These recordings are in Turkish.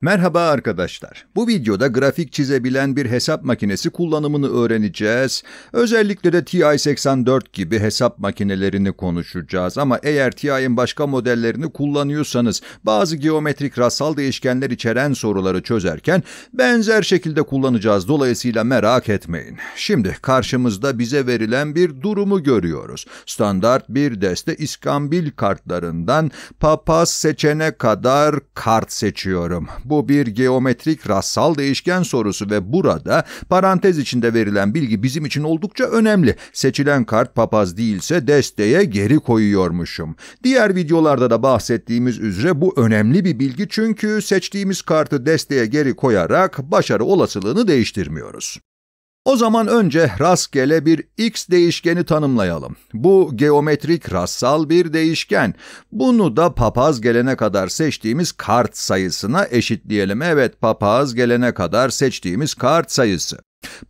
Merhaba arkadaşlar. Bu videoda grafik çizebilen bir hesap makinesi kullanımını öğreneceğiz. Özellikle de TI-84 gibi hesap makinelerini konuşacağız. Ama eğer TI'nin başka modellerini kullanıyorsanız bazı geometrik rastsal değişkenler içeren soruları çözerken benzer şekilde kullanacağız. Dolayısıyla merak etmeyin. Şimdi karşımızda bize verilen bir durumu görüyoruz. Standart bir deste iskambil kartlarından papaz seçene kadar kart seçiyorum. Bu bir geometrik rastsal değişken sorusu ve burada parantez içinde verilen bilgi bizim için oldukça önemli. Seçilen kart papaz değilse desteye geri koyuyormuşum. Diğer videolarda da bahsettiğimiz üzere bu önemli bir bilgi çünkü seçtiğimiz kartı desteye geri koyarak başarı olasılığını değiştirmiyoruz. O zaman önce rastgele bir x değişkeni tanımlayalım. Bu geometrik rastsal bir değişken. Bunu da papaz gelene kadar seçtiğimiz kart sayısına eşitleyelim. Evet papaz gelene kadar seçtiğimiz kart sayısı.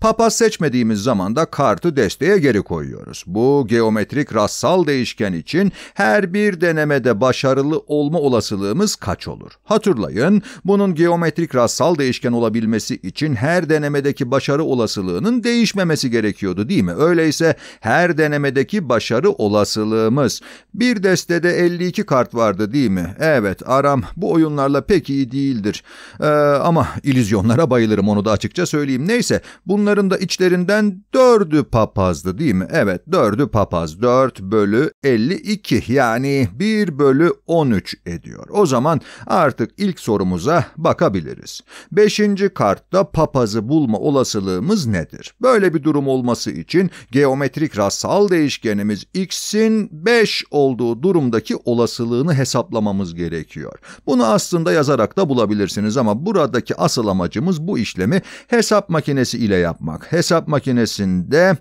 Papaz seçmediğimiz zaman da kartı desteye geri koyuyoruz. Bu geometrik rassal değişken için her bir denemede başarılı olma olasılığımız kaç olur? Hatırlayın, bunun geometrik rassal değişken olabilmesi için her denemedeki başarı olasılığının değişmemesi gerekiyordu değil mi? Öyleyse her denemedeki başarı olasılığımız. Bir destede 52 kart vardı değil mi? Evet, aram bu oyunlarla pek iyi değildir. Ee, ama illüzyonlara bayılırım onu da açıkça söyleyeyim. Neyse, Bunların da içlerinden dördü papazdı değil mi? Evet dördü papaz. 4 bölü 52 yani 1 bölü 13 ediyor. O zaman artık ilk sorumuza bakabiliriz. Beşinci kartta papazı bulma olasılığımız nedir? Böyle bir durum olması için geometrik rastsal değişkenimiz x'in 5 olduğu durumdaki olasılığını hesaplamamız gerekiyor. Bunu aslında yazarak da bulabilirsiniz ama buradaki asıl amacımız bu işlemi hesap makinesi ile yapmak. Hesap makinesinde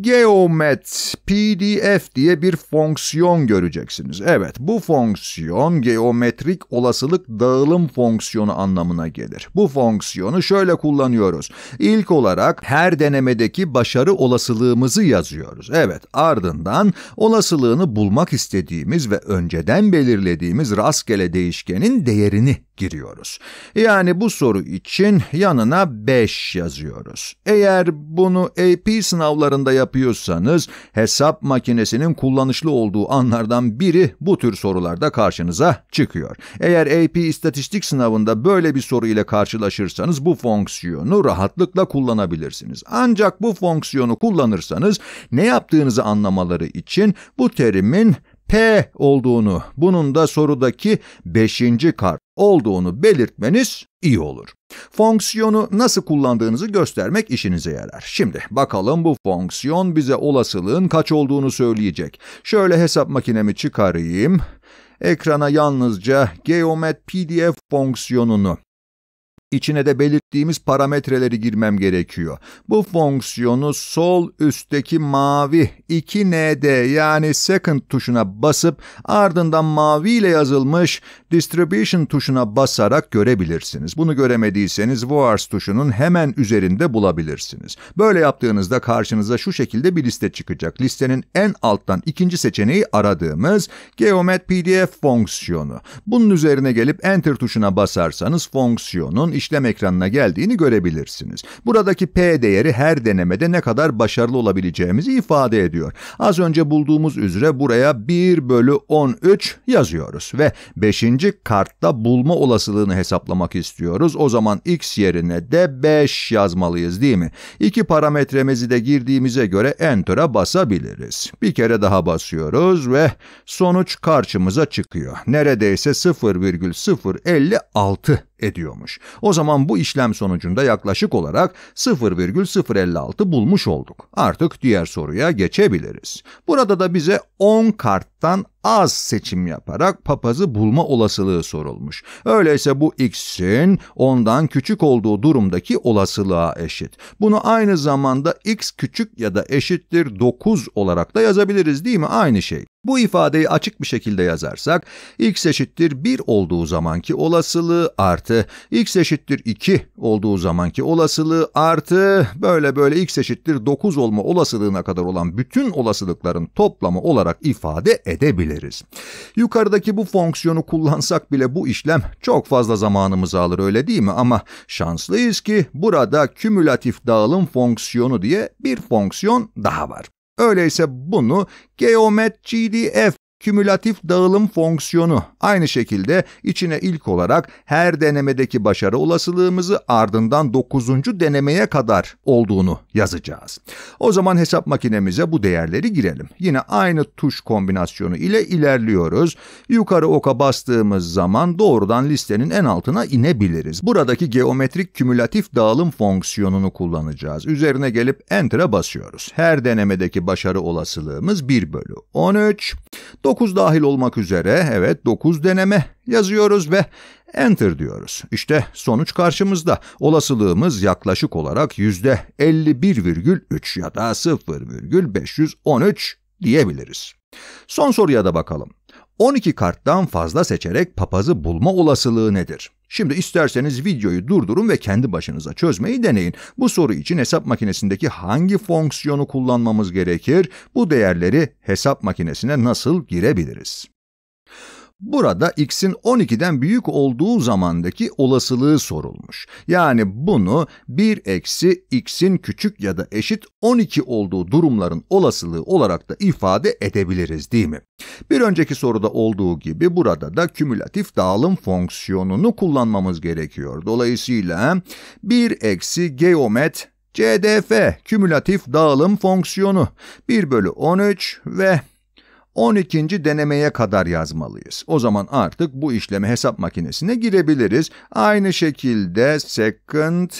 geomet pdf diye bir fonksiyon göreceksiniz. Evet bu fonksiyon geometrik olasılık dağılım fonksiyonu anlamına gelir. Bu fonksiyonu şöyle kullanıyoruz. İlk olarak her denemedeki başarı olasılığımızı yazıyoruz. Evet ardından olasılığını bulmak istediğimiz ve önceden belirlediğimiz rastgele değişkenin değerini giriyoruz. Yani bu soru için yanına 5 yazıyoruz. Eğer bunu AP sınavlarında yapıyorsanız hesap makinesinin kullanışlı olduğu anlardan biri bu tür sorularda karşınıza çıkıyor. Eğer AP istatistik sınavında böyle bir soru ile karşılaşırsanız bu fonksiyonu rahatlıkla kullanabilirsiniz. Ancak bu fonksiyonu kullanırsanız ne yaptığınızı anlamaları için bu terimin P olduğunu, bunun da sorudaki 5. kart olduğunu belirtmeniz iyi olur. Fonksiyonu nasıl kullandığınızı göstermek işinize yarar. Şimdi bakalım bu fonksiyon bize olasılığın kaç olduğunu söyleyecek. Şöyle hesap makinemi çıkarayım. Ekrana yalnızca geomet pdf fonksiyonunu içine de belirt ettiğimiz parametreleri girmem gerekiyor. Bu fonksiyonu sol üstteki mavi 2nd yani second tuşuna basıp ardından mavi ile yazılmış distribution tuşuna basarak görebilirsiniz. Bunu göremediyseniz voars tuşunun hemen üzerinde bulabilirsiniz. Böyle yaptığınızda karşınıza şu şekilde bir liste çıkacak. Listenin en alttan ikinci seçeneği aradığımız geomet pdf fonksiyonu. Bunun üzerine gelip enter tuşuna basarsanız fonksiyonun işlem ekranına geldiğini görebilirsiniz. Buradaki P değeri her denemede ne kadar başarılı olabileceğimizi ifade ediyor. Az önce bulduğumuz üzere buraya 1 bölü 13 yazıyoruz ve 5. kartta bulma olasılığını hesaplamak istiyoruz. O zaman x yerine de 5 yazmalıyız değil mi? İki parametremizi de girdiğimize göre enter'a basabiliriz. Bir kere daha basıyoruz ve sonuç karşımıza çıkıyor. Neredeyse 0,056 ediyormuş. O zaman bu işlem sonucunda yaklaşık olarak 0,056 bulmuş olduk. Artık diğer soruya geçebiliriz. Burada da bize 10 kart olanaktan az seçim yaparak papazı bulma olasılığı sorulmuş. Öyleyse bu x'in ondan küçük olduğu durumdaki olasılığa eşit. Bunu aynı zamanda x küçük ya da eşittir 9 olarak da yazabiliriz değil mi? Aynı şey. Bu ifadeyi açık bir şekilde yazarsak x eşittir 1 olduğu zamanki olasılığı artı x eşittir 2 olduğu zamanki olasılığı artı böyle böyle x eşittir 9 olma olasılığına kadar olan bütün olasılıkların toplamı olarak ifade eder edebiliriz. Yukarıdaki bu fonksiyonu kullansak bile bu işlem çok fazla zamanımızı alır öyle değil mi? Ama şanslıyız ki burada kümülatif dağılım fonksiyonu diye bir fonksiyon daha var. Öyleyse bunu geomet GDF Kümülatif dağılım fonksiyonu aynı şekilde içine ilk olarak her denemedeki başarı olasılığımızı ardından 9. denemeye kadar olduğunu yazacağız. O zaman hesap makinemize bu değerleri girelim. Yine aynı tuş kombinasyonu ile ilerliyoruz. Yukarı oka bastığımız zaman doğrudan listenin en altına inebiliriz. Buradaki geometrik kümülatif dağılım fonksiyonunu kullanacağız. Üzerine gelip Enter'a basıyoruz. Her denemedeki başarı olasılığımız 1 bölü 13. 9 dahil olmak üzere evet 9 deneme yazıyoruz ve enter diyoruz. İşte sonuç karşımızda. Olasılığımız yaklaşık olarak %51,3 ya da 0,513 diyebiliriz. Son soruya da bakalım. 12 karttan fazla seçerek papazı bulma olasılığı nedir? Şimdi isterseniz videoyu durdurun ve kendi başınıza çözmeyi deneyin. Bu soru için hesap makinesindeki hangi fonksiyonu kullanmamız gerekir? Bu değerleri hesap makinesine nasıl girebiliriz? Burada x'in 12'den büyük olduğu zamandaki olasılığı sorulmuş. Yani bunu 1 eksi x'in küçük ya da eşit 12 olduğu durumların olasılığı olarak da ifade edebiliriz değil mi? Bir önceki soruda olduğu gibi burada da kümülatif dağılım fonksiyonunu kullanmamız gerekiyor. Dolayısıyla 1 eksi geomet CDF kümülatif dağılım fonksiyonu 1 bölü 13 ve 12. denemeye kadar yazmalıyız. O zaman artık bu işlemi hesap makinesine girebiliriz. Aynı şekilde second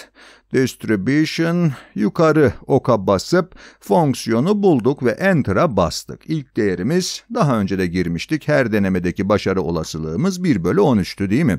distribution yukarı oka basıp fonksiyonu bulduk ve enter'a bastık. İlk değerimiz daha önce de girmiştik. Her denemedeki başarı olasılığımız 1 bölü 13'tü değil mi?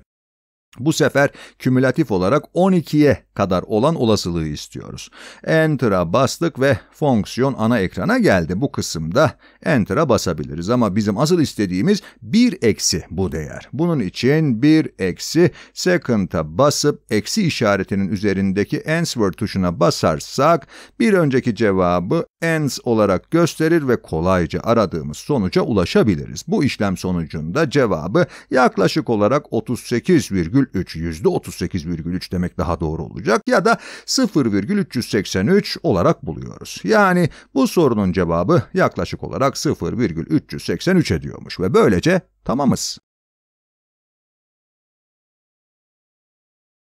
Bu sefer kümülatif olarak 12'ye kadar olan olasılığı istiyoruz. Enter'a bastık ve fonksiyon ana ekrana geldi. Bu kısımda Enter'a basabiliriz ama bizim asıl istediğimiz 1 eksi bu değer. Bunun için 1 eksi second'a basıp eksi işaretinin üzerindeki answer tuşuna basarsak bir önceki cevabı ans olarak gösterir ve kolayca aradığımız sonuca ulaşabiliriz. Bu işlem sonucunda cevabı yaklaşık olarak 38, %38,3 %38,3 demek daha doğru olacak ya da 0,383 olarak buluyoruz. Yani bu sorunun cevabı yaklaşık olarak 0,383 ediyormuş ve böylece tamamız.